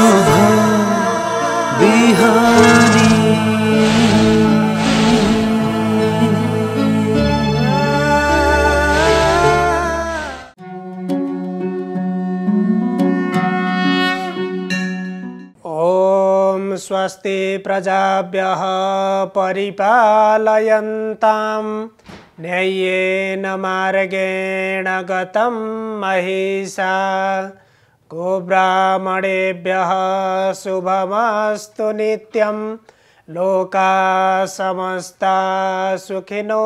शोभा बिहारी स्वस्ति प्रजाभ्य परिपालयन्तां न्याय्येन मार्गेण गतं महिषा गोब्राह्मणेभ्यः शुभमस्तु नित्यं लोका समस्ता सुखिनो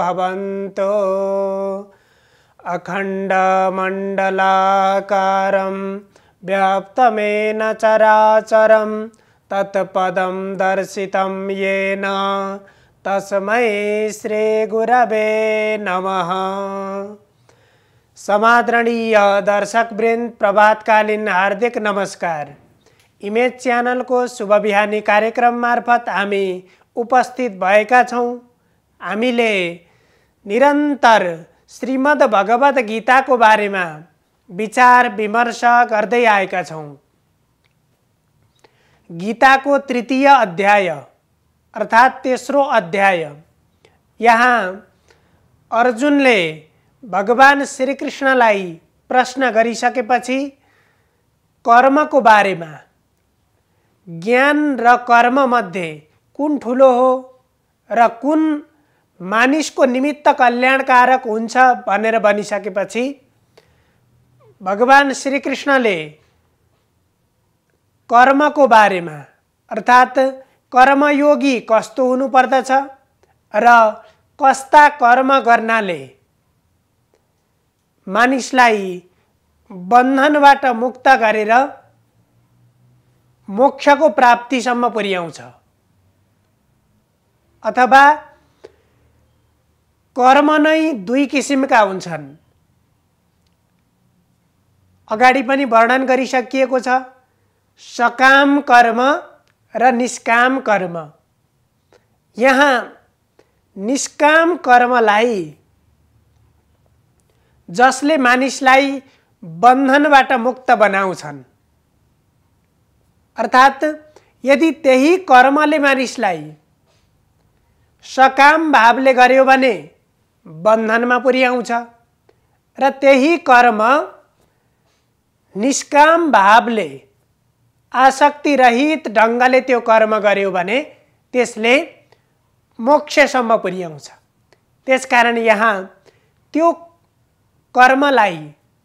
भवन्तो अखण्डमण्डलाकारं व्याप्तमेन चराचरं तत्पदं दर्शितं येन तस्मै श्रीगुरवे नमः समादरणीय दर्शकवृन्द प्रभातकालीन हार्दिक नमस्कार इमेज च्यानलको शुभ बिहानी कार्यक्रम मार्फत हामी उपस्थित भएका छौँ हामीले निरन्तर श्रीमद् भगवद् गीताको बारेमा विचार विमर्श गर्दै आएका छौँ गीताको तृतीय अध्याय अर्थात् तेस्रो अध्याय यहाँ अर्जुनले भगवान् श्रीकृष्णलाई प्रश्न गरिसकेपछि कर्मको बारेमा ज्ञान र कर्ममध्ये कुन ठुलो हो र कुन मानिसको निमित्त कल्याणकारक हुन्छ भनेर भनिसकेपछि भगवान् श्रीकृष्णले कर्मको बारेमा अर्थात् कर्मयोगी कस्तो हुनुपर्दछ र कस्ता कर्म गर्नाले मानिसलाई बन्धनबाट मुक्त गरेर मोक्षको प्राप्तिसम्म पुर्याउँछ अथवा कर्म नै दुई किसिमका हुन्छन् अगाडि पनि वर्णन गरिसकिएको छ सकाम कर्म र निष्काम कर्म यहाँ निष्काम कर्मलाई जसले मानिसलाई बन्धनबाट मुक्त बनाउँछन् अर्थात् यदि त्यही कर्मले मानिसलाई सकाम भावले गर्यो भने बन्धनमा पुर्याउँछ र त्यही कर्म निष्काम भावले आसक्तिरहित ढङ्गले त्यो कर्म गर्यो भने त्यसले मोक्षसम्म पुर्याउँछ त्यसकारण यहाँ त्यो कर्मलाई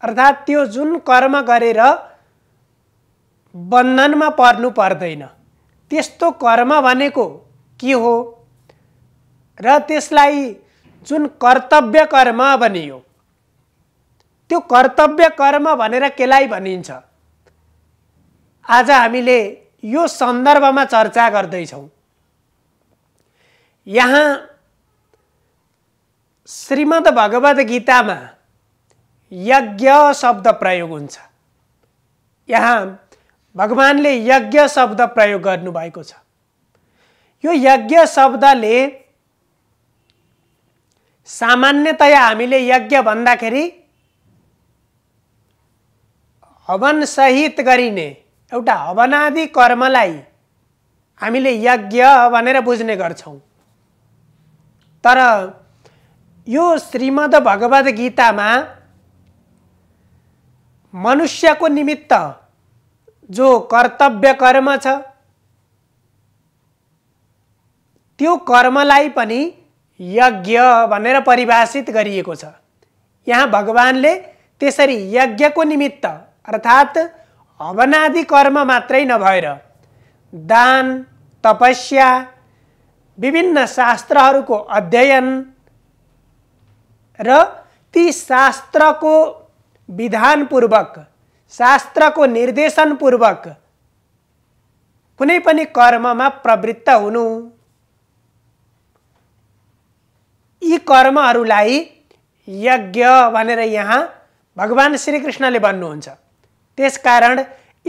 अर्थात् त्यो जुन कर्म गरेर बन्धनमा पर्नु पर्दैन त्यस्तो कर्म भनेको के हो र त्यसलाई जुन कर्तव्य कर्म भनियो त्यो कर्तव्य कर्म भनेर केलाई भनिन्छ आज हामीले यो सन्दर्भमा चर्चा गर्दैछौँ यहाँ श्रीमद् भगवद् गीतामा यज्ञ शब्द प्रयोग हुन्छ यहाँ भगवान्ले यज्ञ शब्द प्रयोग गर्नुभएको छ यो यज्ञ शब्दले सामान्यतया हामीले यज्ञ भन्दाखेरि सहित गरिने एउटा हवनादि कर्मलाई हामीले यज्ञ भनेर बुझ्ने गर्छौँ तर यो श्रीमद् भगवद् गीतामा मनुष्यको निमित्त जो कर्तव्य कर्म छ त्यो कर्मलाई पनि यज्ञ भनेर परिभाषित गरिएको छ यहाँ भगवान्ले त्यसरी यज्ञको निमित्त अर्थात् हवनादि कर्म मात्रै नभएर दान तपस्या विभिन्न शास्त्रहरूको अध्ययन र ती शास्त्रको विधानपूर्वक शास्त्रको निर्देशनपूर्वक कुनै पनि कर्ममा प्रवृत्त हुनु यी कर्महरूलाई यज्ञ भनेर यहाँ भगवान् श्रीकृष्णले भन्नुहुन्छ त्यसकारण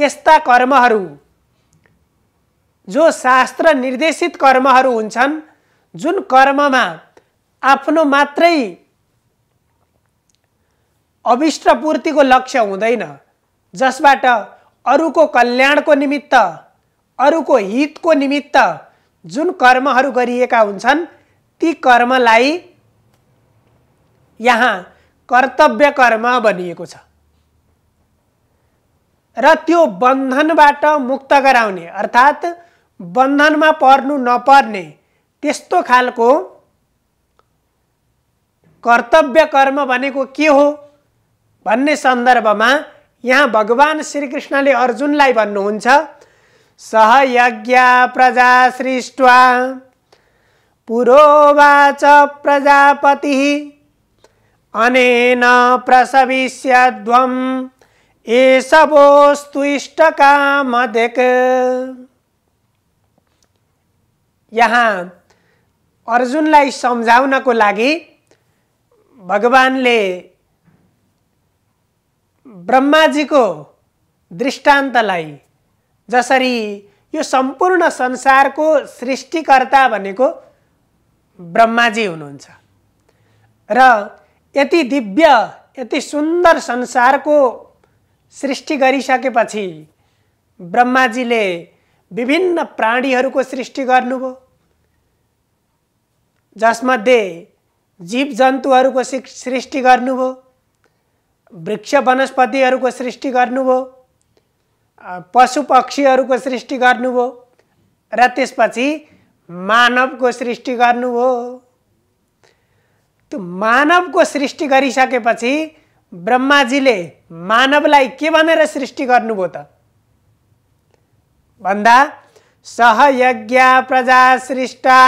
यस्ता कर्महरू जो शास्त्र निर्देशित कर्महरू हुन्छन् जुन कर्ममा आफ्नो मात्रै अभिष्टपूर्तिको लक्ष्य हुँदैन जसबाट अरूको कल्याणको निमित्त अरूको हितको निमित्त जुन कर्महरू गरिएका हुन्छन् ती कर्मलाई यहाँ कर्तव्य कर्म भनिएको छ र त्यो बन्धनबाट मुक्त गराउने अर्थात् बन्धनमा पर्नु नपर्ने त्यस्तो खालको कर्तव्य कर्म भनेको के हो भन्ने सन्दर्भमा यहाँ भगवान् श्रीकृष्णले अर्जुनलाई भन्नुहुन्छ सहयज्ञ प्रजा सृष्ट्वा पुरोवाच प्रजापति अनेन प्रसविष्यध्वं एषवोस्तु इष्टकामधिक यहाँ अर्जुनलाई सम्झाउनको लागि भगवानले ब्रह्माजीको दृष्टान्तलाई जसरी यो सम्पूर्ण संसारको सृष्टिकर्ता भनेको ब्रह्माजी हुनुहुन्छ र यति दिव्य यति सुन्दर संसारको सृष्टि गरिसकेपछि ब्रह्माजीले विभिन्न प्राणीहरूको सृष्टि गर्नुभयो जसमध्ये जीव जन्तुहरूको सृष्टि गर्नुभयो वृक्ष वनस्पतिहरूको सृष्टि गर्नुभयो पशु पक्षीहरूको सृष्टि गर्नुभयो र त्यसपछि मानवको सृष्टि गर्नुभयो त्यो मानवको सृष्टि गरिसकेपछि ब्रह्माजीले मानवलाई के भनेर सृष्टि गर्नुभयो त भन्दा सहयज्ञ प्रजा सृष्टा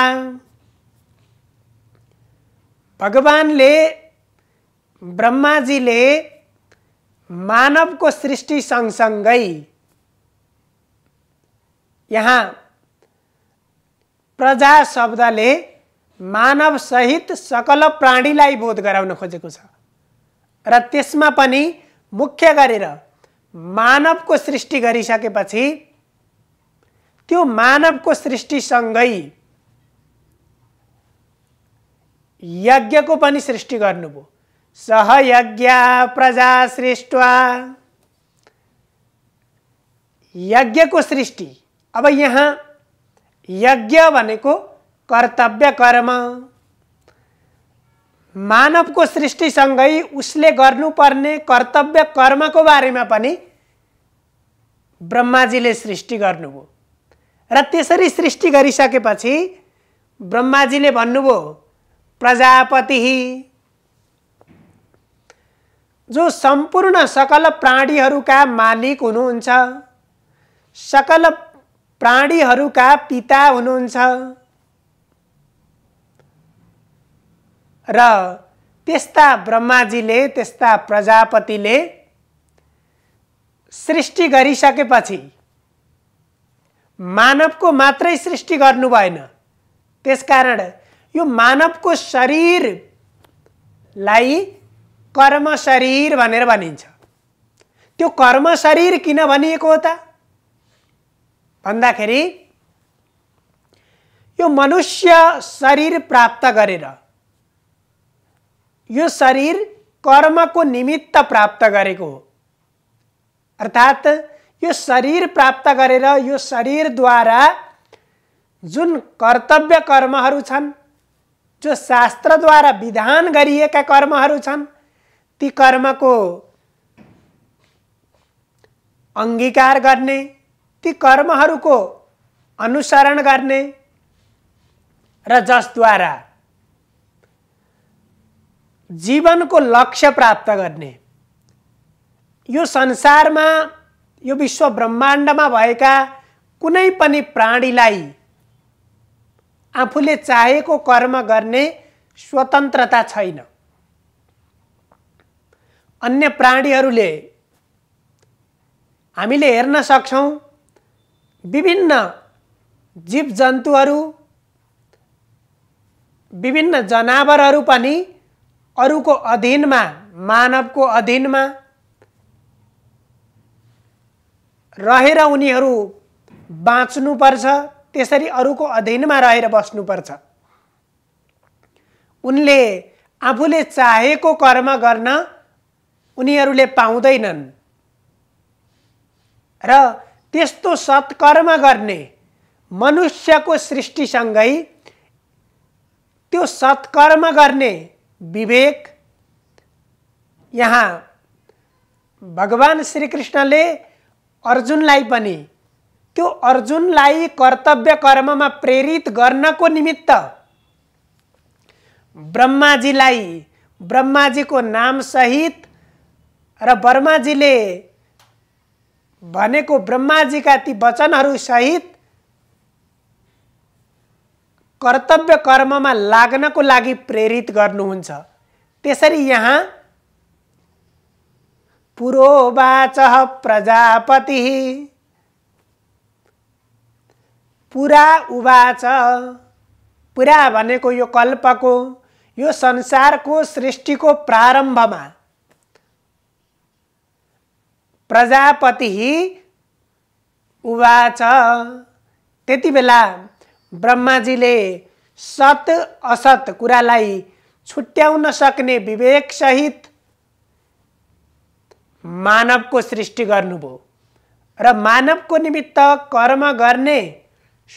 भगवानले ब्रह्माजीले मानवको सृष्टि सँगसँगै यहाँ प्रजा शब्दले मानव सहित सकल प्राणीलाई बोध गराउन खोजेको छ र त्यसमा पनि मुख्य गरेर मानवको सृष्टि गरिसकेपछि त्यो मानवको सृष्टिसँगै यज्ञको पनि सृष्टि गर्नुभयो सहयज्ञा प्रजा सृष्ट्वा यज्ञको सृष्टि अब यहाँ यज्ञ भनेको कर्तव्य कर्म मानवको सृष्टिसँगै उसले गर्नुपर्ने कर्तव्य कर्मको बारेमा पनि ब्रह्माजीले सृष्टि गर्नुभयो र त्यसरी सृष्टि गरिसकेपछि ब्रह्माजीले भन्नुभयो प्रजापति जो सम्पूर्ण सकल प्राणीहरूका मालिक हुनुहुन्छ सकल प्राणीहरूका पिता हुनुहुन्छ र त्यस्ता ब्रह्माजीले त्यस्ता प्रजापतिले सृष्टि गरिसकेपछि मानवको मात्रै सृष्टि गर्नु भएन त्यसकारण यो मानवको शरीरलाई कर्म शरीर भनेर भनिन्छ त्यो कर्म शरीर किन भनिएको हो त भन्दाखेरि यो मनुष्य शरीर प्राप्त गरेर यो शरीर कर्मको निमित्त प्राप्त गरेको हो अर्थात् यो शरीर प्राप्त गरेर यो शरीरद्वारा जुन कर्तव्य कर्महरू छन् जो शास्त्रद्वारा विधान गरिएका कर्महरू छन् ती कर्मको अङ्गीकार गर्ने ती कर्महरूको अनुसरण गर्ने र जसद्वारा जीवनको लक्ष्य प्राप्त गर्ने यो संसारमा यो विश्व ब्रह्माण्डमा भएका कुनै पनि प्राणीलाई आफूले चाहेको कर्म गर्ने स्वतन्त्रता छैन अन्य प्राणीहरूले हामीले हेर्न सक्छौँ विभिन्न जीव जन्तुहरू विभिन्न जनावरहरू पनि अरूको अधीनमा मानवको अधीनमा रहेर उनीहरू बाँच्नुपर्छ त्यसरी अरूको अधीनमा रहेर बस्नुपर्छ उनले आफूले चाहेको कर्म गर्न उनीहरूले पाउँदैनन् र त्यस्तो सत्कर्म गर्ने मनुष्यको सृष्टिसँगै त्यो सत्कर्म गर्ने विवेक यहाँ भगवान् श्रीकृष्णले अर्जुनलाई पनि त्यो अर्जुनलाई कर्तव्य कर्ममा प्रेरित गर्नको निमित्त ब्रह्माजीलाई ब्रह्माजीको नामसहित र बर्माजीले भनेको ब्रह्माजीका ती सहित कर्तव्य कर्ममा लाग्नको लागि प्रेरित गर्नुहुन्छ त्यसरी यहाँ पुरोवाच प्रजापति पुरा उवाच पुरा भनेको यो कल्पको यो संसारको सृष्टिको प्रारम्भमा प्रजापति उवाच त्यति बेला ब्रह्माजीले सत असत कुरालाई छुट्याउन सक्ने विवेकसहित मानवको सृष्टि गर्नुभयो र मानवको निमित्त कर्म गर्ने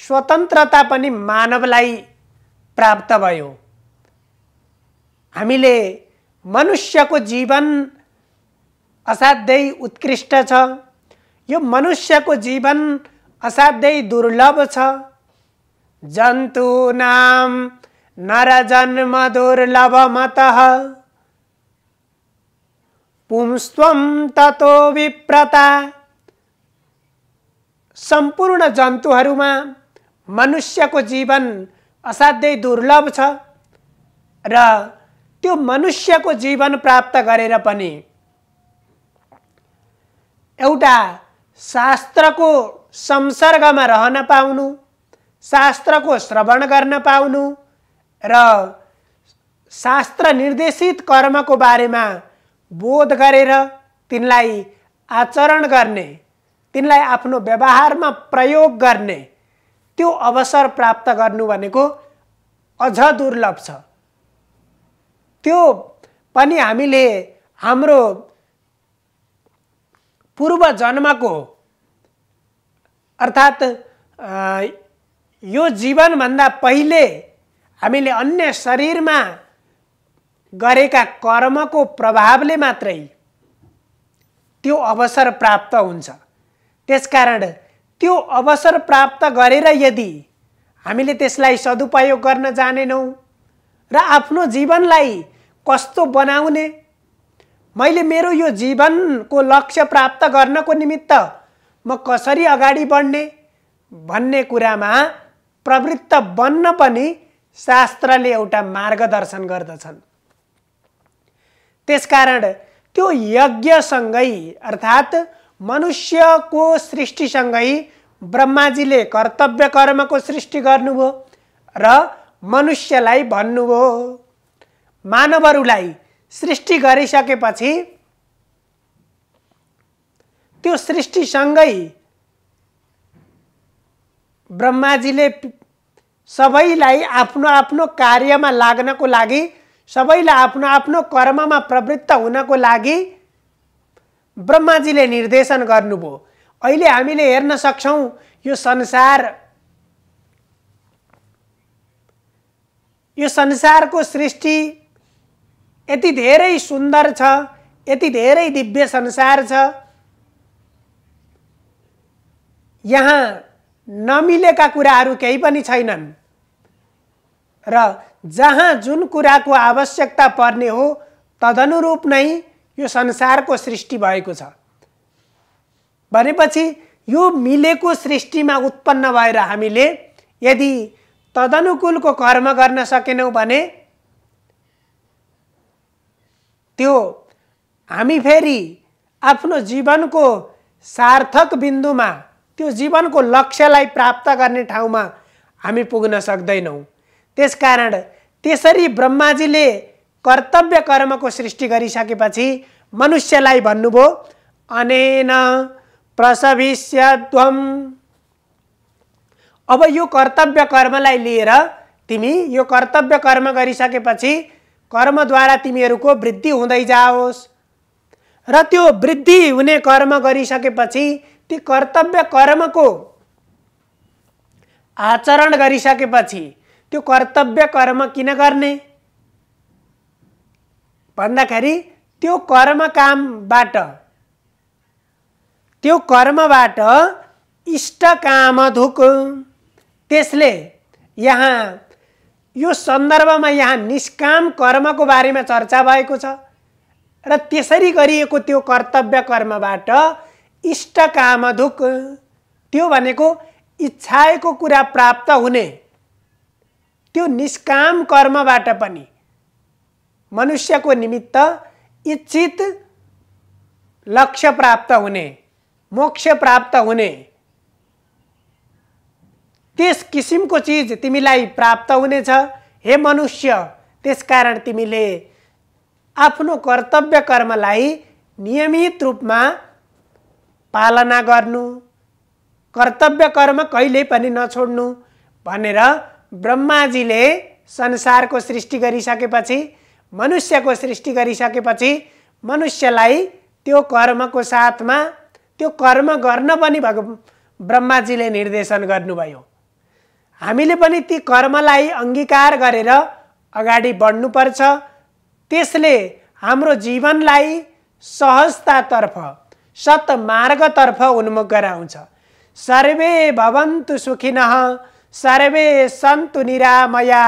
स्वतन्त्रता पनि मानवलाई प्राप्त भयो हामीले मनुष्यको जीवन असाध्यै उत्कृष्ट छ यो मनुष्यको जीवन असाध्यै दुर्लभ छ जन्तुनाम नर जन्म दुर्लभ मत ततो विप्रता सम्पूर्ण जन्तुहरूमा मनुष्यको जीवन असाध्यै दुर्लभ छ र त्यो मनुष्यको जीवन प्राप्त गरेर पनि एउटा शास्त्रको संसर्गमा रहन पाउनु शास्त्रको श्रवण गर्न पाउनु र शास्त्र निर्देशित कर्मको बारेमा बोध गरेर तिनलाई आचरण गर्ने तिनलाई आफ्नो व्यवहारमा प्रयोग गर्ने त्यो अवसर प्राप्त गर्नु भनेको अझ दुर्लभ छ त्यो पनि हामीले हाम्रो पूर्व जन्मको अर्थात् यो जीवनभन्दा पहिले हामीले अन्य शरीरमा गरेका कर्मको प्रभावले मात्रै त्यो अवसर प्राप्त हुन्छ त्यसकारण त्यो अवसर प्राप्त गरेर यदि हामीले त्यसलाई सदुपयोग गर्न जानेनौँ र आफ्नो जीवनलाई कस्तो बनाउने मैले मेरो यो जीवनको लक्ष्य प्राप्त गर्नको निमित्त म कसरी अगाडि बढ्ने भन्ने कुरामा प्रवृत्त बन्न पनि शास्त्रले एउटा मार्गदर्शन गर्दछन् त्यसकारण त्यो यज्ञसँगै अर्थात् मनुष्यको सृष्टिसँगै ब्रह्माजीले कर्तव्य कर्मको सृष्टि गर्नुभयो र मनुष्यलाई भन्नुभयो मानवहरूलाई सृष्टि गरिसकेपछि त्यो सृष्टिसँगै ब्रह्माजीले सबैलाई आफ्नो आफ्नो कार्यमा लाग्नको लागि सबैलाई आफ्नो आफ्नो कर्ममा प्रवृत्त हुनको लागि ब्रह्माजीले निर्देशन गर्नुभयो अहिले हामीले हेर्न सक्छौँ यो संसार यो संसारको सृष्टि यति धेरै सुन्दर छ यति धेरै दिव्य संसार छ यहाँ नमिलेका कुराहरू केही पनि छैनन् र जहाँ जुन कुराको आवश्यकता पर्ने हो तदनुरूप नै यो संसारको सृष्टि भएको छ भनेपछि यो मिलेको सृष्टिमा उत्पन्न भएर हामीले यदि तदनुकूलको कर्म गर्न सकेनौँ भने त्यो हामी फेरि आफ्नो जीवनको सार्थक बिन्दुमा त्यो जीवनको लक्ष्यलाई प्राप्त गर्ने ठाउँमा हामी पुग्न सक्दैनौँ त्यसकारण त्यसरी ब्रह्माजीले कर्तव्य कर्मको सृष्टि गरिसकेपछि मनुष्यलाई भन्नुभयो अनेन प्रसविष्यद्वम अब यो कर्तव्य कर्मलाई लिएर तिमी यो कर्तव्य कर्म गरिसकेपछि कर्मद्वारा तिमीहरूको वृद्धि हुँदै जाओस् र त्यो वृद्धि हुने कर्म गरिसकेपछि ती कर्तव्य कर्मको आचरण गरिसकेपछि त्यो कर्तव्य कर्म किन गर्ने भन्दाखेरि त्यो कर्म कामबाट त्यो कर्मबाट इष्ट धुक त्यसले यहाँ यो सन्दर्भमा यहाँ निष्काम कर्मको बारेमा चर्चा भएको छ र त्यसरी गरिएको त्यो कर्तव्य कर्मबाट इष्ट कामधुक त्यो भनेको इच्छाएको कुरा प्राप्त हुने त्यो निष्काम कर्मबाट पनि मनुष्यको निमित्त इच्छित लक्ष्य प्राप्त हुने मोक्ष प्राप्त हुने त्यस किसिमको चिज तिमीलाई प्राप्त हुनेछ हे मनुष्य त्यसकारण तिमीले आफ्नो कर्तव्य कर्मलाई नियमित रूपमा पालना गर्नु कर्तव्य कर्म कहिले पनि नछोड्नु भनेर ब्रह्माजीले संसारको सृष्टि गरिसकेपछि मनुष्यको सृष्टि गरिसकेपछि मनुष्यलाई त्यो कर्मको साथमा त्यो कर्म गर्न पनि भग ब्रह्माजीले निर्देशन गर्नुभयो हामीले पनि ती कर्मलाई अङ्गीकार गरेर अगाडि बढ्नुपर्छ त्यसले हाम्रो जीवनलाई सहजतातर्फ सतमार्गतर्फ उन्मुख गराउँछ सर्वे भवन्तु सुखिनः सर्वे सन्तु निरामया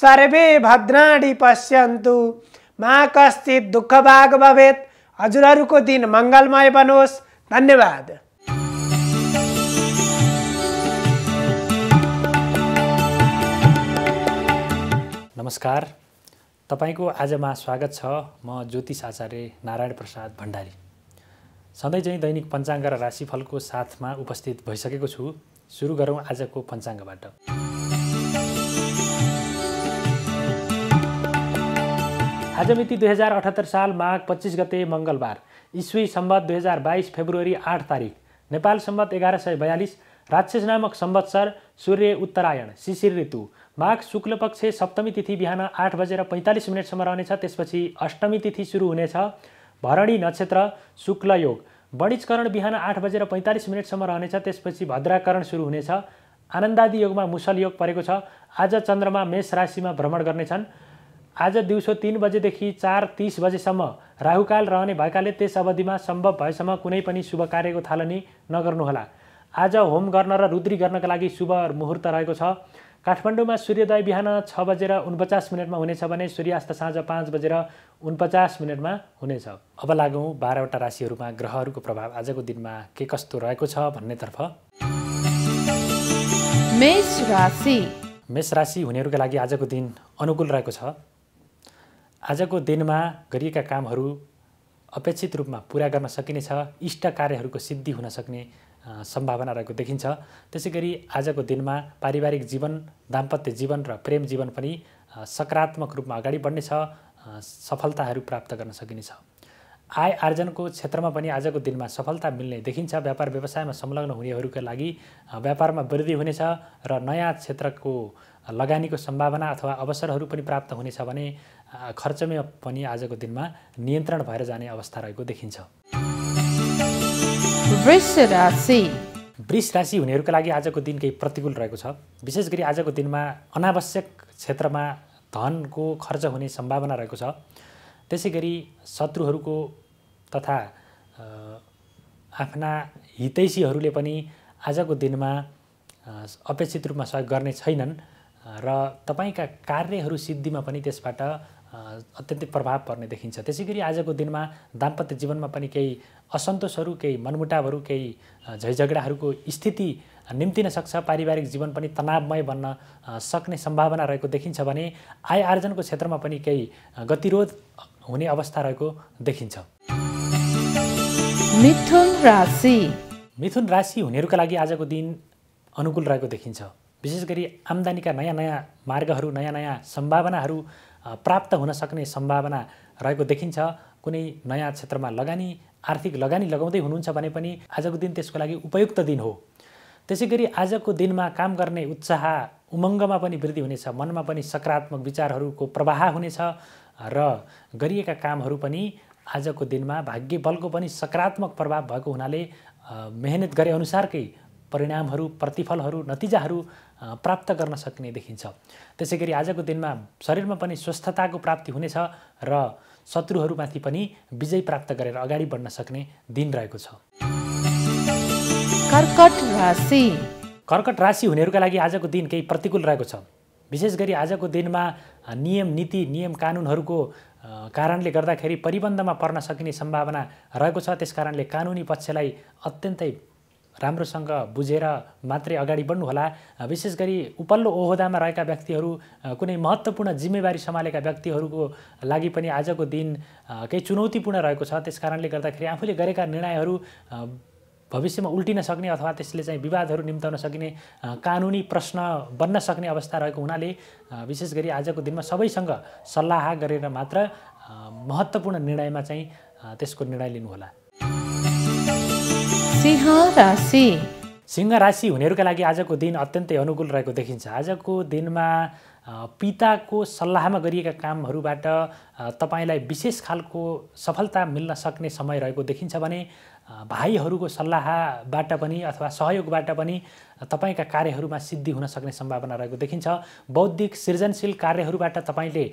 सर्वे भद्राणी पश्यन्तु मा कश्चित दुःखभाग भवेत हजुरहरूको दिन मङ्गलमय बनोस् धन्यवाद नमस्कार तपाईँको आजमा स्वागत छ म ज्योतिष आचार्य नारायण प्रसाद भण्डारी सधैँ चाहिँ दैनिक पञ्चाङ्ग र राशिफलको साथमा उपस्थित भइसकेको छु सुरु गरौँ आजको पञ्चाङ्गबाट आज मिति दुई हजार अठहत्तर साल माघ पच्चिस गते मङ्गलबार इस्वी सम्बत दुई हजार बाइस फेब्रुअरी आठ तारिक नेपाल सम्बत एघार सय बयालिस राक्षस नामक सम्बत्सर सूर्य उत्तरायण शिशिर ऋतु माघ शुक्ल पक्ष सप्तमी तिथि बिहान आठ बजेर पैँतालिस मिनटसम्म रहनेछ त्यसपछि अष्टमी तिथि सुरु हुनेछ भरणी नक्षत्र शुक्ल योग वणिजकरण बिहान आठ बजेर पैँतालिस मिनटसम्म रहनेछ त्यसपछि भद्राकरण सुरु हुनेछ आनन्दादि योगमा मुसल योग परेको छ आज चन्द्रमा मेष राशिमा भ्रमण गर्नेछन् आज दिउँसो तिन बजेदेखि चार तिस बजेसम्म राहुकाल रहने भएकाले त्यस अवधिमा सम्भव भएसम्म कुनै पनि शुभ कार्यको थालनी नगर्नुहोला आज होम गर्न र रुद्री गर्नका लागि शुभ मुहूर्त रहेको छ काठमाडौँमा सूर्योदय बिहान छ बजेर उनपचास मिनटमा हुनेछ भने सूर्यास्त साँझ पाँच बजेर उनपचास मिनटमा हुनेछ अब लागौँ बाह्रवटा राशिहरूमा ग्रहहरूको प्रभाव आजको दिनमा के कस्तो रहेको छ भन्नेतर्फ मेष राशि मेष राशि हुनेहरूका लागि आजको दिन अनुकूल रहेको छ आजको दिनमा गरिएका कामहरू अपेक्षित रूपमा पुरा गर्न सकिनेछ इष्ट कार्यहरूको सिद्धि हुन सक्ने सम्भावना रहेको देखिन्छ त्यसै गरी आजको दिनमा पारिवारिक जीवन दाम्पत्य जीवन र प्रेम जीवन पनि सकारात्मक रूपमा अगाडि बढ्नेछ सफलताहरू प्राप्त गर्न सकिनेछ आय आर्जनको क्षेत्रमा पनि आजको दिनमा सफलता मिल्ने देखिन्छ व्यापार व्यवसायमा संलग्न हुनेहरूका लागि व्यापारमा वृद्धि हुनेछ र नयाँ क्षेत्रको लगानीको सम्भावना अथवा अवसरहरू पनि प्राप्त हुनेछ भने खर्चमा पनि आजको दिनमा नियन्त्रण भएर जाने अवस्था रहेको देखिन्छ वृष राशि वृष राशि हुनेहरूका लागि आजको दिन केही प्रतिकूल रहेको छ विशेष गरी आजको दिनमा अनावश्यक क्षेत्रमा धनको खर्च हुने सम्भावना रहेको छ त्यसै गरी शत्रुहरूको तथा आफ्ना हितैषीहरूले पनि आजको दिनमा अपेक्षित रूपमा सहयोग गर्ने छैनन् र तपाईँका कार्यहरू सिद्धिमा पनि त्यसबाट अत्यन्तै प्रभाव पर्ने देखिन्छ त्यसै गरी आजको दिनमा दाम्पत्य जीवनमा पनि केही असन्तोषहरू केही मनमुटावहरू केही झैझगडाहरूको स्थिति निम्तिन सक्छ पारिवारिक जीवन पनि तनावमय बन्न सक्ने सम्भावना रहेको देखिन्छ भने आय आर्जनको क्षेत्रमा पनि केही गतिरोध हुने अवस्था रहेको देखिन्छ मिथुन राशि मिथुन राशि हुनेहरूका लागि आजको दिन अनुकूल रहेको देखिन्छ विशेष गरी आम्दानीका नयाँ नयाँ मार्गहरू नयाँ नयाँ सम्भावनाहरू प्राप्त हुन सक्ने सम्भावना रहेको देखिन्छ कुनै नयाँ क्षेत्रमा लगानी आर्थिक लगानी लगाउँदै हुनुहुन्छ भने पनि आजको दिन त्यसको लागि उपयुक्त दिन हो त्यसै गरी आजको दिनमा काम गर्ने उत्साह उमङ्गमा पनि वृद्धि हुनेछ मनमा पनि सकारात्मक विचारहरूको प्रवाह हुनेछ र गरिएका कामहरू पनि आजको दिनमा भाग्य बलको पनि सकारात्मक प्रभाव भएको हुनाले मेहनत गरे अनुसारकै परिणामहरू प्रतिफलहरू नतिजाहरू प्राप्त गर्न सकिने देखिन्छ त्यसै गरी आजको दिनमा शरीरमा पनि स्वस्थताको प्राप्ति हुनेछ र शत्रुहरूमाथि पनि विजय प्राप्त गरेर अगाडि बढ्न सक्ने दिन रहेको छ कर्कट राशि कर्कट राशि हुनेहरूका लागि आजको दिन केही प्रतिकूल रहेको छ विशेष गरी आजको दिनमा नियम नीति नियम कानुनहरूको कारणले गर्दाखेरि परिबन्धमा पर्न सकिने सम्भावना रहेको छ त्यसकारणले कानुनी पक्षलाई अत्यन्तै राम्रोसँग बुझेर मात्रै अगाडि बढ्नुहोला विशेष गरी उपल्लो ओहदामा रहेका व्यक्तिहरू कुनै महत्त्वपूर्ण जिम्मेवारी सम्हालेका व्यक्तिहरूको लागि पनि आजको दिन केही चुनौतीपूर्ण रहेको छ त्यस कारणले गर्दाखेरि आफूले गरेका निर्णयहरू भविष्यमा उल्टिन सक्ने अथवा त्यसले चाहिँ विवादहरू निम्ताउन सकिने कानुनी प्रश्न बन्न सक्ने अवस्था रहेको हुनाले विशेष गरी आजको दिनमा सबैसँग सल्लाह गरेर मात्र महत्त्वपूर्ण निर्णयमा चाहिँ त्यसको निर्णय लिनुहोला सिंह राशि सिंह राशि हुनेहरूका लागि आजको दिन अत्यन्तै अनुकूल रहेको देखिन्छ आजको दिनमा पिताको सल्लाहमा गरिएका कामहरूबाट तपाईँलाई विशेष खालको सफलता मिल्न सक्ने समय रहेको देखिन्छ भने भाइहरूको सल्लाहबाट पनि अथवा सहयोगबाट पनि तपाईँका कार्यहरूमा सिद्धि हुन सक्ने सम्भावना रहेको देखिन्छ बौद्धिक सृजनशील कार्यहरूबाट तपाईँले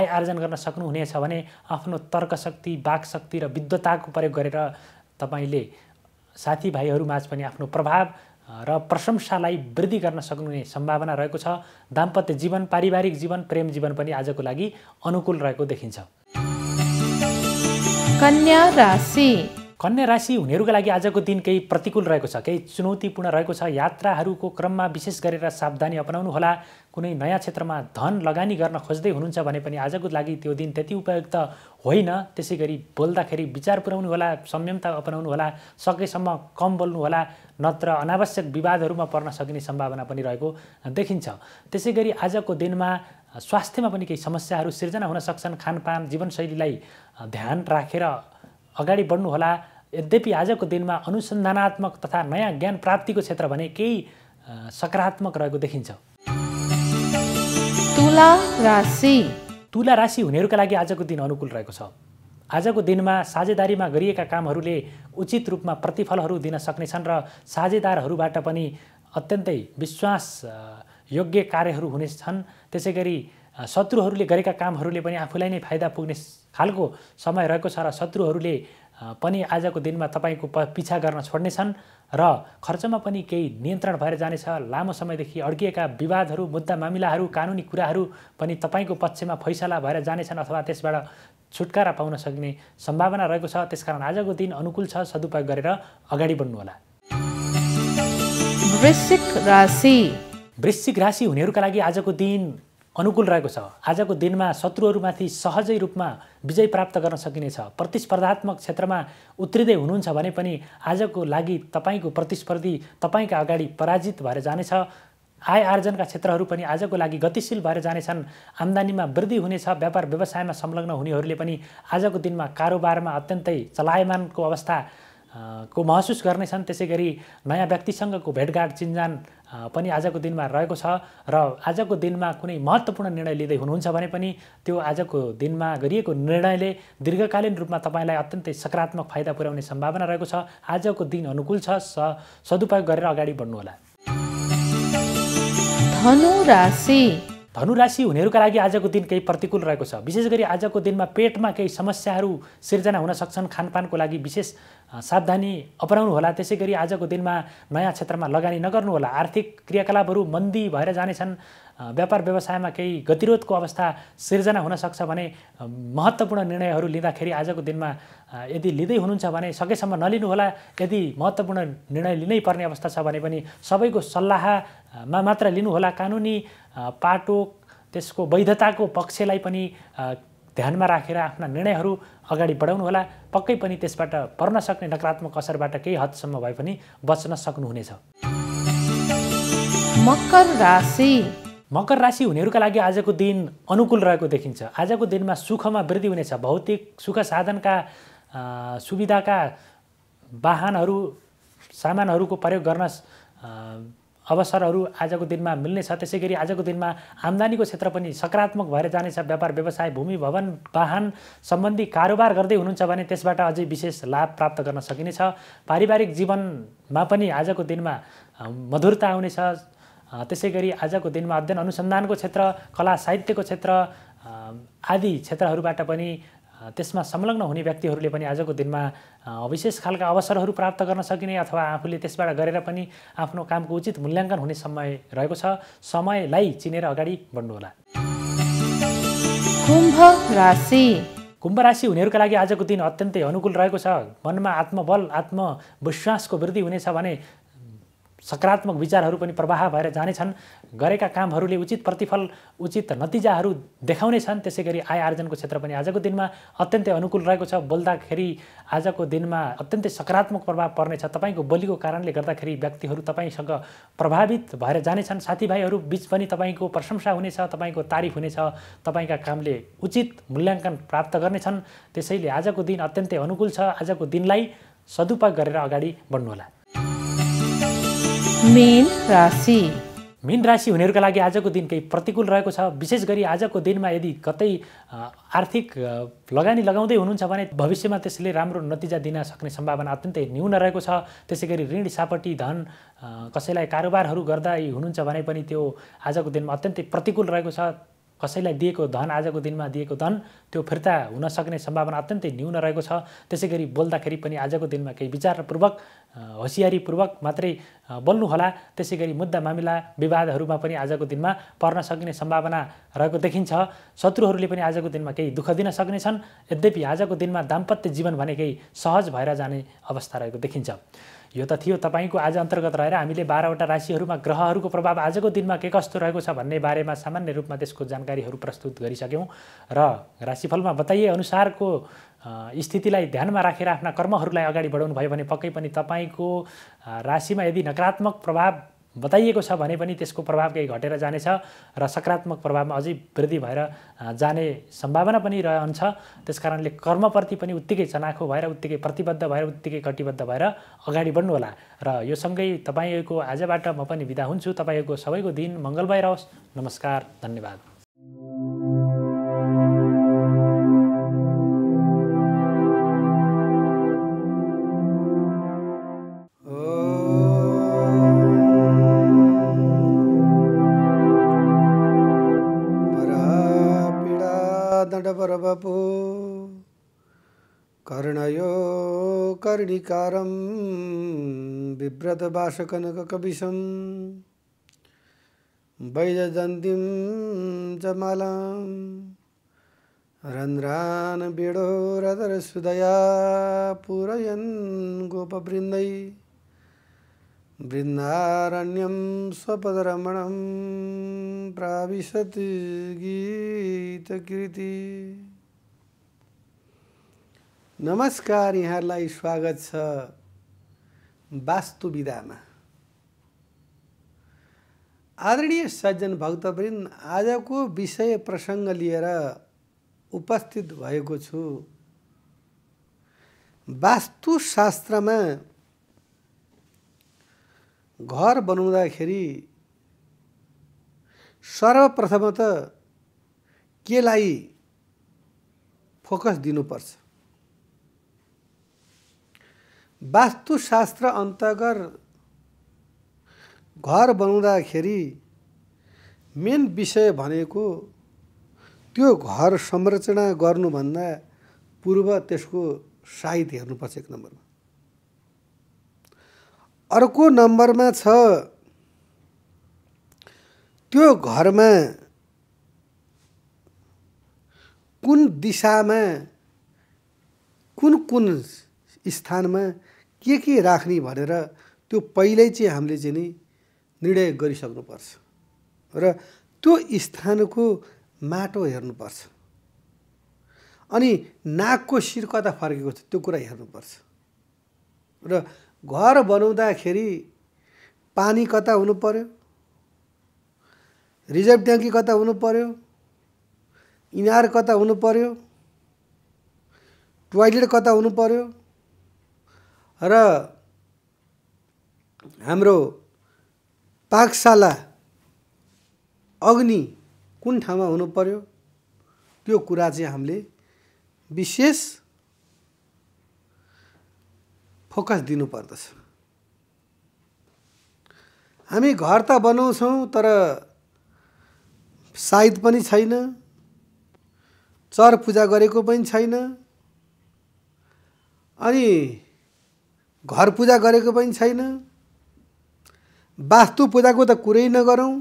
आय आर्जन गर्न सक्नुहुनेछ भने आफ्नो तर्कशक्ति वाक्शक्ति र विद्वताको प्रयोग गरेर तपाईँले साथीभाइहरूमाझ पनि आफ्नो प्रभाव र प्रशंसालाई वृद्धि गर्न सक्ने सम्भावना रहेको छ दाम्पत्य जीवन पारिवारिक जीवन प्रेम जीवन पनि आजको लागि अनुकूल रहेको देखिन्छ कन्या राशि कन्या राशि हुनेहरूका लागि आजको दिन केही प्रतिकूल रहेको छ केही चुनौतीपूर्ण रहेको छ यात्राहरूको क्रममा विशेष गरेर सावधानी अपनाउनुहोला कुनै नयाँ क्षेत्रमा धन लगानी गर्न खोज्दै हुनुहुन्छ भने पनि आजको लागि त्यो दिन त्यति उपयुक्त होइन त्यसै गरी बोल्दाखेरि विचार पुर्याउनु होला संयमता अपनाउनु होला सकेसम्म कम बोल्नु होला नत्र अनावश्यक विवादहरूमा पर्न सकिने सम्भावना पनि रहेको देखिन्छ त्यसै गरी आजको दिनमा स्वास्थ्यमा पनि केही समस्याहरू सिर्जना हुन सक्छन् खानपान जीवनशैलीलाई ध्यान राखेर अगाडि बढ्नुहोला यद्यपि आजको दिनमा अनुसन्धानात्मक तथा नयाँ ज्ञान प्राप्तिको क्षेत्र भने केही सकारात्मक रहेको देखिन्छ तुला राशि तुला राशि हुनेहरूका लागि आजको दिन अनुकूल रहेको छ आजको दिनमा साझेदारीमा गरिएका कामहरूले उचित रूपमा प्रतिफलहरू दिन सक्नेछन् र साझेदारहरूबाट पनि अत्यन्तै विश्वास योग्य कार्यहरू हुनेछन् त्यसै गरी शत्रुहरूले गरेका कामहरूले पनि आफूलाई नै फाइदा पुग्ने खालको समय रहेको छ र शत्रुहरूले पनि आजको दिनमा तपाईँको प पिछा गर्न छोड्नेछन् र खर्चमा पनि केही नियन्त्रण भएर जानेछ लामो समयदेखि अड्किएका विवादहरू मुद्दा मामिलाहरू कानुनी कुराहरू पनि तपाईँको पक्षमा फैसला भएर जानेछन् अथवा त्यसबाट छुटकारा पाउन सक्ने सम्भावना रहेको छ त्यसकारण आजको दिन अनुकूल छ सदुपयोग गरेर अगाडि बढ्नुहोला वृश्चिक राशि वृश्चिक राशि हुनेहरूका लागि आजको दिन अनुकूल रहेको छ आजको दिनमा शत्रुहरूमाथि सहजै रूपमा विजय प्राप्त गर्न सकिनेछ प्रतिस्पर्धात्मक क्षेत्रमा उत्रिँदै हुनुहुन्छ भने पनि आजको लागि तपाईँको प्रतिस्पर्धी तपाईँका अगाडि पराजित भएर जानेछ आय आर्जनका क्षेत्रहरू पनि आजको लागि गतिशील भएर जानेछन् आम्दानीमा वृद्धि हुनेछ व्यापार व्यवसायमा संलग्न हुनेहरूले पनि आजको दिनमा कारोबारमा अत्यन्तै चलायमानको अवस्था को महसुस गर्नेछन् त्यसै गरी नयाँ व्यक्तिसँगको भेटघाट चिन्जान पनि आजको दिनमा रहेको छ र आजको दिनमा कुनै महत्त्वपूर्ण निर्णय लिँदै हुनुहुन्छ भने पनि त्यो आजको दिनमा गरिएको निर्णयले दीर्घकालीन रूपमा तपाईँलाई अत्यन्तै सकारात्मक फाइदा पुर्याउने सम्भावना रहेको छ आजको दिन अनुकूल छ सदुपयोग गरेर अगाडि बढ्नुहोला धनु राशि धनुराशि हुनेहरूका लागि आजको दिन केही प्रतिकूल रहेको छ विशेष गरी आजको दिनमा पेटमा केही समस्याहरू सिर्जना हुन सक्छन् खानपानको लागि विशेष सावधानी अपनाउनुहोला त्यसै गरी आजको दिनमा नयाँ क्षेत्रमा लगानी नगर्नुहोला आर्थिक क्रियाकलापहरू मन्दी भएर जानेछन् व्यापार व्यवसायमा केही गतिरोधको अवस्था सिर्जना हुनसक्छ भने महत्त्वपूर्ण निर्णयहरू लिँदाखेरि आजको दिनमा यदि लिँदै हुनुहुन्छ भने सकेसम्म नलिनुहोला यदि महत्त्वपूर्ण निर्णय लिनै पर्ने अवस्था छ भने पनि सबैको सल्लाहमा मात्र लिनुहोला कानुनी पाटो त्यसको वैधताको पक्षलाई पनि ध्यानमा राखेर आफ्ना निर्णयहरू अगाडि बढाउनुहोला पक्कै पनि त्यसबाट पर्न सक्ने नकारात्मक असरबाट केही हदसम्म भए पनि बच्न सक्नुहुनेछ मकर राशि मकर राशि हुनेहरूका लागि आजको दिन अनुकूल रहेको देखिन्छ आजको दिनमा सुखमा वृद्धि हुनेछ भौतिक सुख साधनका सुविधाका वाहनहरू सामानहरूको प्रयोग गर्न अवसरहरू आजको दिनमा मिल्नेछ त्यसै गरी आजको दिनमा आम्दानीको क्षेत्र पनि सकारात्मक भएर जानेछ व्यापार व्यवसाय भूमि भवन वाहन सम्बन्धी कारोबार गर्दै हुनुहुन्छ भने त्यसबाट अझै विशेष लाभ प्राप्त गर्न सकिनेछ पारिवारिक जीवनमा पनि आजको दिनमा मधुरता आउनेछ त्यसै गरी आजको दिनमा अध्ययन अनुसन्धानको क्षेत्र कला साहित्यको क्षेत्र आदि क्षेत्रहरूबाट पनि त्यसमा संलग्न हुने व्यक्तिहरूले पनि आजको दिनमा विशेष खालका अवसरहरू प्राप्त गर्न सकिने अथवा आफूले त्यसबाट गरेर पनि आफ्नो कामको उचित मूल्याङ्कन हुने समय रहेको छ समयलाई चिनेर अगाडि बढ्नुहोला कुम्भ राशि कुम्भ राशि हुनेहरूका लागि आजको दिन अत्यन्तै अनुकूल रहेको छ मनमा आत्मबल आत्मविश्वासको वृद्धि हुनेछ भने सकारात्मक विचारहरू पनि प्रवाह भएर जानेछन् गरेका कामहरूले उचित प्रतिफल उचित नतिजाहरू देखाउने छन् त्यसै गरी आय आर्जनको क्षेत्र पनि आजको दिनमा अत्यन्तै अनुकूल रहेको छ बोल्दाखेरि आजको दिनमा अत्यन्तै सकारात्मक प्रभाव पर्नेछ तपाईँको बोलीको कारणले गर्दाखेरि व्यक्तिहरू तपाईँसँग प्रभावित भएर जानेछन् साथीभाइहरू बिच पनि तपाईँको प्रशंसा हुनेछ तपाईँको तारिफ हुनेछ तपाईँका कामले उचित मूल्याङ्कन प्राप्त गर्नेछन् त्यसैले आजको दिन अत्यन्तै अनुकूल छ आजको दिनलाई सदुपयोग गरेर अगाडि बढ्नुहोला मेन राशि मीन राशि हुनेहरूका लागि आजको दिन केही प्रतिकूल रहेको छ विशेष गरी आजको दिनमा यदि कतै आर्थिक लगानी लगाउँदै हुनुहुन्छ भने भविष्यमा त्यसले राम्रो नतिजा दिन सक्ने सम्भावना अत्यन्तै न्यून रहेको छ त्यसै गरी ऋण सापट्टि धन कसैलाई कारोबारहरू गर्दै हुनुहुन्छ भने पनि त्यो आजको दिनमा अत्यन्तै प्रतिकूल रहेको छ कसैलाई दिएको धन आजको दिनमा दिएको धन त्यो फिर्ता हुन सक्ने सम्भावना अत्यन्तै न्यून रहेको छ त्यसै गरी बोल्दाखेरि पनि आजको दिनमा केही विचारपूर्वक होसियारीपूर्वक मात्रै बोल्नुहोला त्यसै गरी मुद्दा मामिला विवादहरूमा पनि आजको दिनमा पर्न सकिने सम्भावना रहेको देखिन्छ शत्रुहरूले पनि आजको दिनमा केही दुःख दिन सक्नेछन् यद्यपि आजको दिनमा दाम्पत्य जीवन भने केही सहज भएर जाने अवस्था रहेको देखिन्छ यो त थियो तपाईँको आज अन्तर्गत रहेर हामीले बाह्रवटा राशिहरूमा ग्रहहरूको प्रभाव आजको दिनमा के कस्तो रहेको छ भन्ने बारेमा सामान्य रूपमा त्यसको जानकारीहरू प्रस्तुत गरिसक्यौँ र राशिफलमा बताइएअनुसारको स्थितिलाई ध्यानमा राखेर आफ्ना कर्महरूलाई अगाडि बढाउनु भयो भने पक्कै पनि तपाईँको राशिमा यदि नकारात्मक प्रभाव बताइएको छ भने पनि त्यसको प्रभाव केही घटेर जानेछ र सकारात्मक प्रभावमा अझै वृद्धि भएर जाने सम्भावना पनि रहन्छ त्यस कारणले कर्मप्रति पनि उत्तिकै चनाखो भएर उत्तिकै प्रतिबद्ध भएर उत्तिकै कटिबद्ध भएर अगाडि बढ्नुहोला र यो सँगै तपाईँको आजबाट म पनि बिदा हुन्छु तपाईँको सबैको दिन मङ्गलमय रहोस् नमस्कार धन्यवाद दण्डपरवपो कर्णयो कर्णिकारं बिभ्रतभाषकनककबिशं वैजयन्तीं च मालां रन्ध्रान् सुदया पूरयन् गोपवृन्दै बृन्दारण्यं स्वपदरमणं गीत गीतकृति नमस्कार यहाँलाई स्वागत छ वास्तुविधामा आदरणीय सज्जन भक्तवृन्द आजको विषय प्रसङ्ग लिएर उपस्थित भएको छु वास्तुशास्त्रमा घर बनाउँदाखेरि सर्वप्रथम त केलाई फोकस दिनुपर्छ वास्तुशास्त्र अन्तर्गत घर बनाउँदाखेरि मेन विषय भनेको त्यो घर संरचना गर्नुभन्दा पूर्व त्यसको साहित्य हेर्नुपर्छ एक नम्बरमा अर्को नम्बरमा छ त्यो घरमा कुन दिशामा कुन कुन स्थानमा के के राख्ने भनेर त्यो पहिल्यै चाहिँ हामीले चाहिँ नि निर्णय गरिसक्नुपर्छ र त्यो स्थानको माटो हेर्नुपर्छ अनि नाकको शिर कता फर्केको छ त्यो कुरा हेर्नुपर्छ र घर बनाउँदाखेरि पानी कता हुनु पऱ्यो रिजर्भ ट्याङ्की कता हुनु पऱ्यो इनार कता हुनु पऱ्यो टोयलेट कता हुनु पऱ्यो र हाम्रो पाकशाला अग्नि कुन ठाउँमा हुनु पऱ्यो त्यो कुरा चाहिँ हामीले विशेष फोकस दिनुपर्दछ हामी घर त बनाउँछौँ तर साइद पनि छैन चर पूजा गरेको पनि छैन अनि घर पूजा गरेको पनि छैन वास्तु पूजाको त कुरै नगरौँ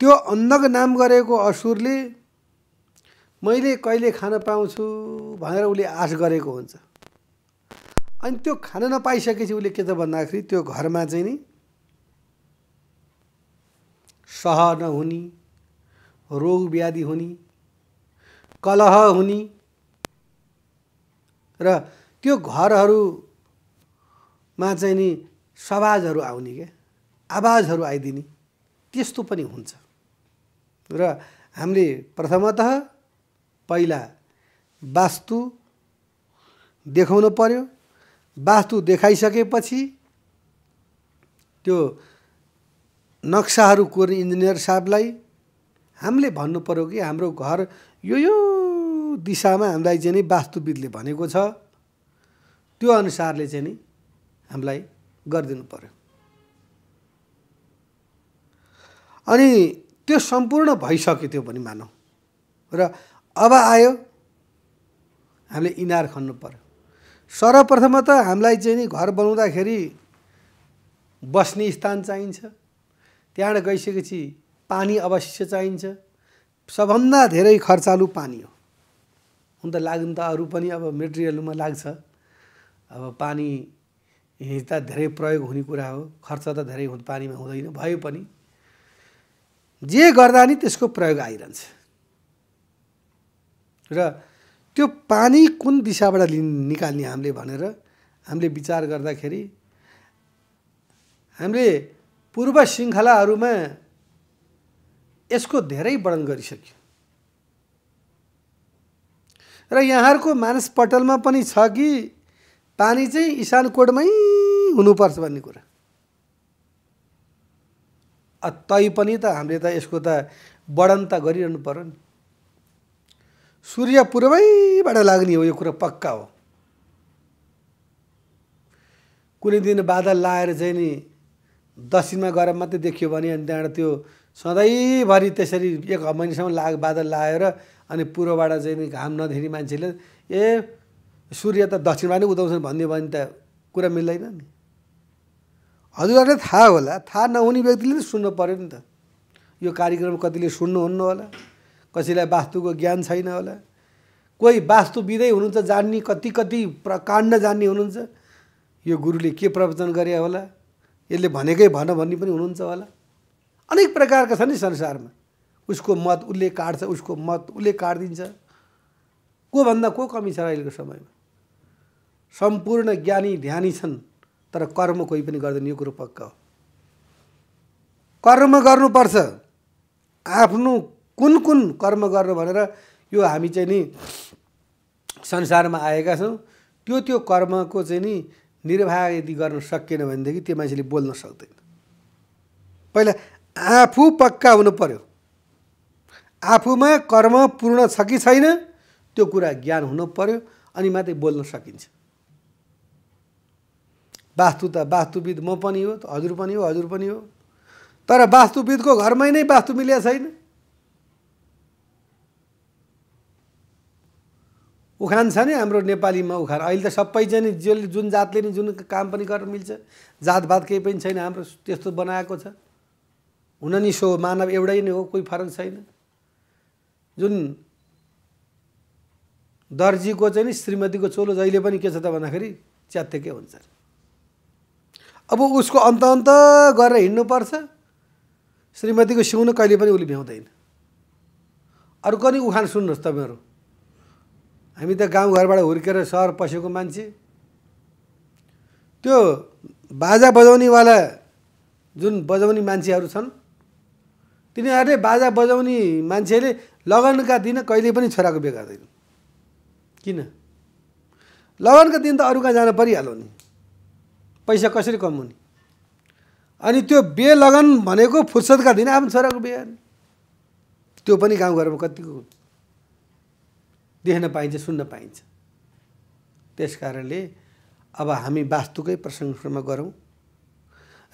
त्यो अन्नक नाम गरेको असुरले मैले कहिले खान पाउँछु भनेर उसले आश गरेको हुन्छ अनि त्यो खान नपाइसकेपछि उसले के त भन्दाखेरि त्यो घरमा चाहिँ नि सह नहुने रोग व्याधि हुने कलह हुने र त्यो घरहरूमा चाहिँ नि सवाजहरू आउने क्या आवाजहरू आइदिने त्यस्तो पनि हुन्छ र हामीले प्रथमतः पहिला वास्तु देखाउनु पर्यो वास्तु देखाइसकेपछि त्यो नक्साहरू कोर्ने इन्जिनियर साहबलाई हामीले भन्नु पऱ्यो कि हाम्रो घर यो यो दिशामा हामीलाई चाहिँ नि वास्तुविदले भनेको छ त्यो अनुसारले चाहिँ नि हामीलाई गरिदिनु पऱ्यो अनि त्यो सम्पूर्ण भइसक्यो त्यो पनि मानौँ र अब आयो हामीले इनार खन्नु पर्यो सर्वप्रथम त हामीलाई चाहिँ नि घर बनाउँदाखेरि बस्ने स्थान चाहिन्छ त्यहाँबाट गइसकेपछि पानी अवश्य चाहिन्छ सबभन्दा धेरै खर्चालु पानी हो हुन त लाग्नु त अरू पनि अब मेटेरियलमा लाग्छ अब पानी त धेरै प्रयोग हुने कुरा हो खर्च त धेरै पानीमा हुँदैन भए पनि जे गर्दा नि त्यसको प्रयोग आइरहन्छ र त्यो पानी कुन दिशाबाट लि निकाल्ने हामीले भनेर हामीले विचार गर्दाखेरि हामीले पूर्व श्रृङ्खलाहरूमा यसको धेरै वर्णन गरिसक्यो र यहाँहरूको मानसपटलमा पनि छ कि पानी चाहिँ इसानकोटमै हुनुपर्छ भन्ने कुरा तै पनि त हामीले त यसको त वर्णन त गरिरहनु पऱ्यो नि सूर्य पूर्वैबाट लाग्ने हो यो कुरा पक्का हो कुनै दिन बादल लाएर चाहिँ नि दक्षिणमा गएर मात्रै देखियो भने अनि त्यहाँबाट त्यो सधैँभरि त्यसरी एक महिनासम्म ला बादल लाएर अनि पूर्वबाट चाहिँ नि घाम नधेर्ने मान्छेले ए सूर्य त दक्षिणमा नै उदाउँछन् भनिदियो भने त कुरा मिल्दैन नि हजुरहरूलाई थाहा होला थाहा नहुने व्यक्तिले सुन्नु पऱ्यो नि त यो कार्यक्रम कतिले सुन्नुहुन्न होला कसैलाई वास्तुको ज्ञान छैन होला कोही वास्तुविदै हुनुहुन्छ जान्ने कति कति प्रकाण्ड जान्ने हुनुहुन्छ यो गुरुले के प्रवचन गरे होला यसले भनेकै भन भन्ने पनि हुनुहुन्छ होला अनेक प्रकारका छन् नि संसारमा उसको मत उसले काट्छ उसको मत उसले काटिदिन्छ कोभन्दा को कमी छ अहिलेको समयमा सम्पूर्ण ज्ञानी ध्यानी छन् तर कर्म कोही पनि गर्दैन यो कुरो पक्का हो कर्म गर्नुपर्छ आफ्नो कुन कुन कर्म गर्नु भनेर यो हामी चाहिँ नि संसारमा आएका छौँ त्यो त्यो कर्मको चाहिँ नि निर्वाह यदि गर्न सकिएन भनेदेखि त्यो मान्छेले बोल्न सक्दैन पहिला आफू पक्का हुनु पर्यो आफूमा कर्म पूर्ण छ कि छैन त्यो कुरा ज्ञान हुनु पर्यो अनि मात्रै बोल्न सकिन्छ वास्तु त वास्तुविद म पनि हो हजुर पनि हो हजुर पनि हो तर वास्तुविदको घरमै नै वास्तु मिलेको छैन उखान छ नि हाम्रो नेपालीमा उखान अहिले त सबै चाहिँ जसले जुन जातले नि जुन काम पनि गर्न मिल्छ जातभात केही पनि छैन हाम्रो त्यस्तो बनाएको छ हुन नि सो मानव एउटै नै हो कोही फरक छैन जुन दर्जीको चाहिँ नि श्रीमतीको चोलो जहिले पनि के छ त भन्दाखेरि च्यात्तेकै हुन्छ अब उसको अन्त अन्त गरेर हिँड्नुपर्छ श्रीमतीको सिउन कहिले पनि उसले भ्याउँदैन अर्को नि उखान सुन्नुहोस् तपाईँहरू हामी त गाउँघरबाट हुर्केर सहर पसेको मान्छे त्यो बाजा बजाउनेवाला जुन बजाउने मान्छेहरू छन् तिनीहरूले बाजा बजाउने मान्छेले लगनका दिन कहिले पनि छोराको बिहे गर्दैन किन लगनका दिन त अरू कहाँ जान परिहाल्यो नि पैसा कसरी कमाउने अनि त्यो बे लगन भनेको फुर्सदका दिन आफ्नो छोराको बिहे त्यो पनि गाउँघरमा कतिको देख्न पाइन्छ सुन्न पाइन्छ त्यस कारणले अब हामी वास्तुकै प्रसङ्गमा गरौँ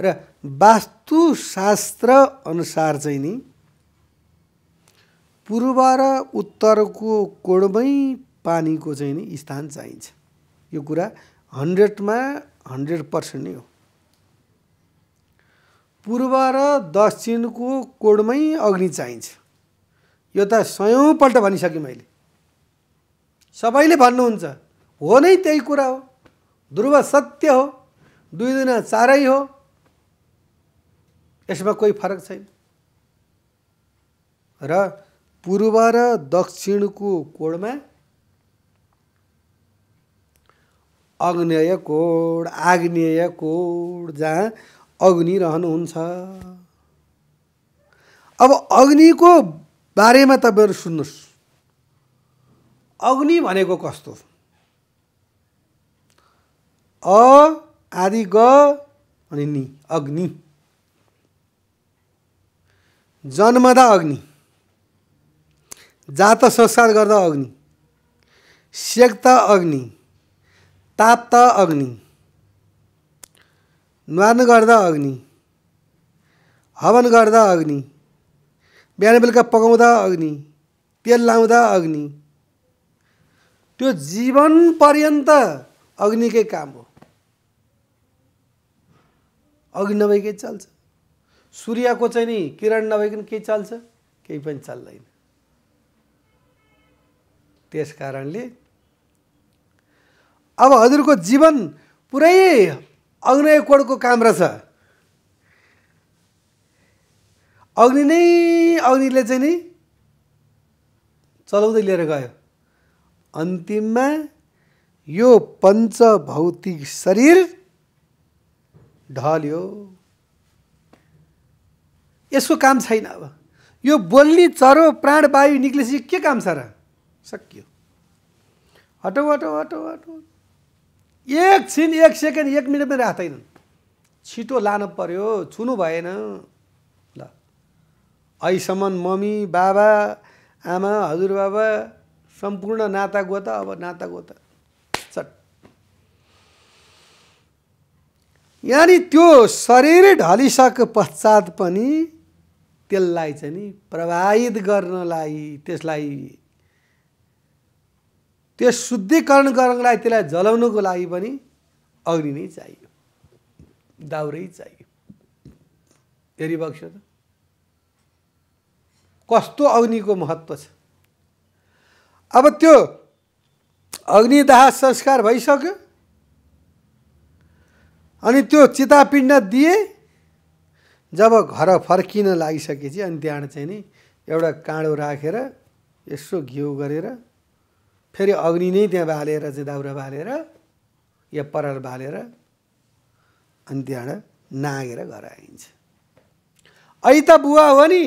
र वास्तुशास्त्र अनुसार चाहिँ नि पूर्व र उत्तरको कोणमै पानीको चाहिँ नि स्थान चाहिन्छ यो कुरा हन्ड्रेडमा हन्ड्रेड पर्सेन्ट नै हो पूर्व र दक्षिणको कोणमै अग्नि चाहिन्छ यो त सयौँपल्ट भनिसकेँ मैले सबैले भन्नुहुन्छ हो नै त्यही कुरा हो ध्रुव सत्य हो दुई दिन चारै हो यसमा कोही फरक छैन र पूर्व र दक्षिणको कोडमा अग्नेय कोड आग्नेय कोड जहाँ अग्नि रहनुहुन्छ अब अग्निको बारेमा तपाईँहरू सुन्नुहोस् अग्नि भनेको कस्तो अ आदि ग अनि नि अग्नि जन्मदा अग्नि जात संस्कार गर्दा अग्नि त अग्नि त अग्नि नुहान गर्दा अग्नि हवन गर्दा अग्नि बिहान बेलुका पकाउँदा अग्नि तेल लाउँदा अग्नि त्यो जीवन पर्यन्त अग्निकै काम हो अग्नि नभइकै चल्छ सूर्यको चाहिँ नि किरण नभइकन केही चल्छ केही पनि चल्दैन त्यस कारणले अब हजुरको जीवन पुरै अग्नय कोडको काम रहेछ अग्नि नै अग्निले चाहिँ नि चलाउँदै लिएर गयो अन्तिममा यो पञ्चभौतिक शरीर ढल्यो यसको काम छैन अब यो बोल्ने चरो प्राण वायु निक्लेपछि के काम छ र सकियो हटौ हटौ हटौ एक एकछिन एक सेकेन्ड एक मिनट पनि राख्दैनन् छिटो लानु पर्यो छुनु भएन ल अहिसम्म मम्मी बाबा आमा हजुरबाबा सम्पूर्ण नाता गोता अब नाता गोता चट यहाँनिर त्यो शरीर ढलिसके पश्चात पनि त्यसलाई चाहिँ नि प्रभावित गर्नलाई त्यसलाई त्यो शुद्धिकरण गर्नलाई त्यसलाई जलाउनुको लागि पनि अग्नि नै चाहियो दाउरै चाहियो हेरिबक्स त कस्तो अग्निको महत्त्व छ अब त्यो अग्निदाह संस्कार भइसक्यो अनि त्यो चितापिण्ड दिए जब घर फर्किन लागिसकेपछि अनि त्यहाँबाट चाहिँ नि एउटा काँडो राखेर यसो घिउ गरेर फेरि अग्नि नै त्यहाँ बालेर चाहिँ दाउरा बालेर या परार बालेर अनि त्यहाँबाट नागेर घर आइन्छ ऐ त बुवा हो नि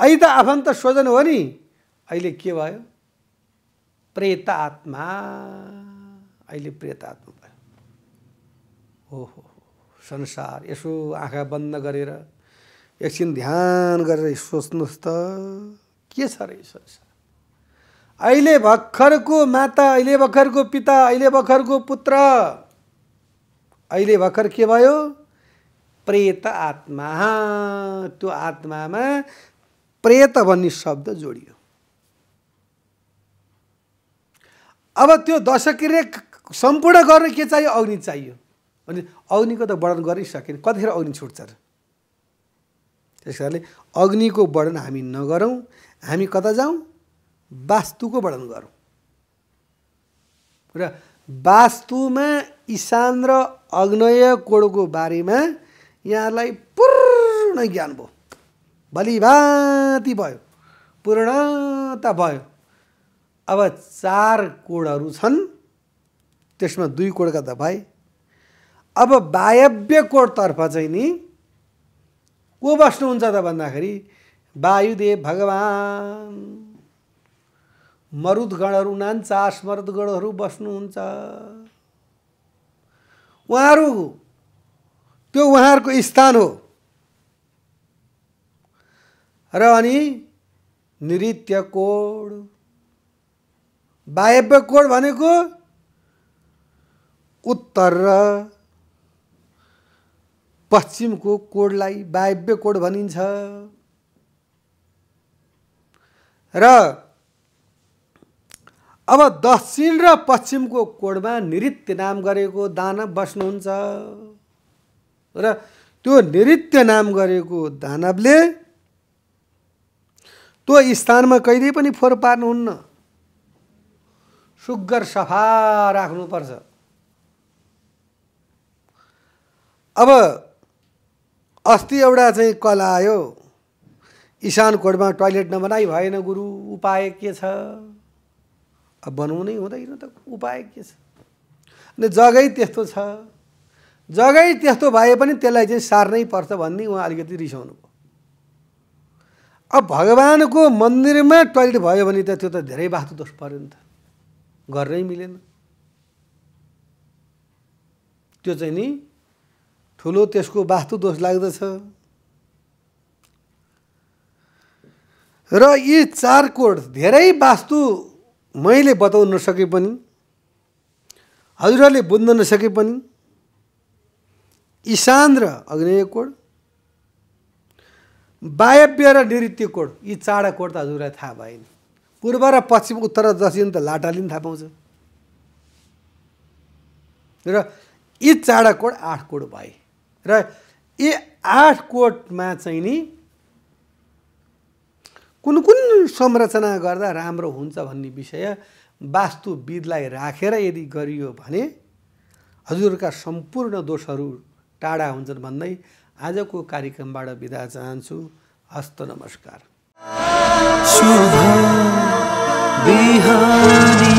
ऐ त आफन्त स्वजन हो नि अहिले के भयो प्रेत आत्मा अहिले प्रेत आत्मा भयो हो हो संसार यसो आँखा बन्द गरेर एकछिन ध्यान गरेर सोच्नुहोस् त के छ रे संसार अहिले भर्खरको माता अहिले भर्खरको पिता अहिले भर्खरको पुत्र अहिले भर्खर के भयो प्रेत आत्मा त्यो आत्मामा प्रेत भन्ने शब्द जोडियो अब त्यो दशक्रिया सम्पूर्ण गर्न के चाहियो अग्नि चाहियो अनि अग्निको त वर्णन गरि सकेन कतिखेर अग्नि छुट्छ र त्यस कारणले अग्निको वर्णन हामी नगरौँ हामी कता जाउँ वास्तुको वर्णन गरौँ र वास्तुमा इशान र अग्नय कोडको बारेमा यहाँलाई पूर्ण ज्ञान भयो भलिभाति भयो पूर्णता भयो अब चार कोडहरू छन् त्यसमा दुई कोडका दबाई अब वायव्य कोडतर्फ चाहिँ नि को बस्नुहुन्छ त भन्दाखेरि वायुदेव भगवान् मरुदगणहरू उनान्चास मरुदगणहरू बस्नुहुन्छ उहाँहरू त्यो उहाँहरूको स्थान हो र अनि नृत्य कोड वायव्य कोड भनेको उत्तर र पश्चिमको कोडलाई वायव्य कोड भनिन्छ र अब दक्षिण र पश्चिमको कोडमा नृत्य नाम गरेको दानव बस्नुहुन्छ र त्यो नृत्य नाम गरेको दानवले त्यो स्थानमा कहिल्यै पनि फोहोर पार्नुहुन्न सुगर सफा राख्नुपर्छ अब अस्ति एउटा चाहिँ कल आयो कोडमा टोइलेट नबनाइ भएन गुरु उपाय के छ अब बनाउनै हुँदैन त उपाय के छ अनि जग्गै त्यस्तो छ जगै त्यस्तो भए पनि त्यसलाई चाहिँ सार्नै पर्छ भन्ने उहाँ अलिकति रिसाउनु भयो अब भगवान्को मन्दिरमा टोइलेट भयो भने त त्यो त धेरै वास्तु दोष पऱ्यो नि त गर्नै मिलेन त्यो चाहिँ नि ठुलो त्यसको वास्तु दोष लाग्दछ र यी चार कोड धेरै वास्तु मैले बताउन नसके पनि हजुरहरूले बुझ्न नसके पनि ईशान र अग्नेय कोड वायव्य र निवृत्ति कोड यी चारवटा कोड त हजुरलाई थाहा भएन पूर्व र पश्चिम उत्तर र दक्षिण त लाटाले पनि थाहा पाउँछ र यी चाडा कोड आठ कोड भए र यी आठ कोडमा चाहिँ नि कुन कुन संरचना गर्दा राम्रो हुन्छ भन्ने विषय वास्तुविदलाई राखेर यदि गरियो भने हजुरका सम्पूर्ण दोषहरू टाढा हुन्छन् भन्दै आजको कार्यक्रमबाट बिदा चाहन्छु हस्त नमस्कार शुभ बिहारी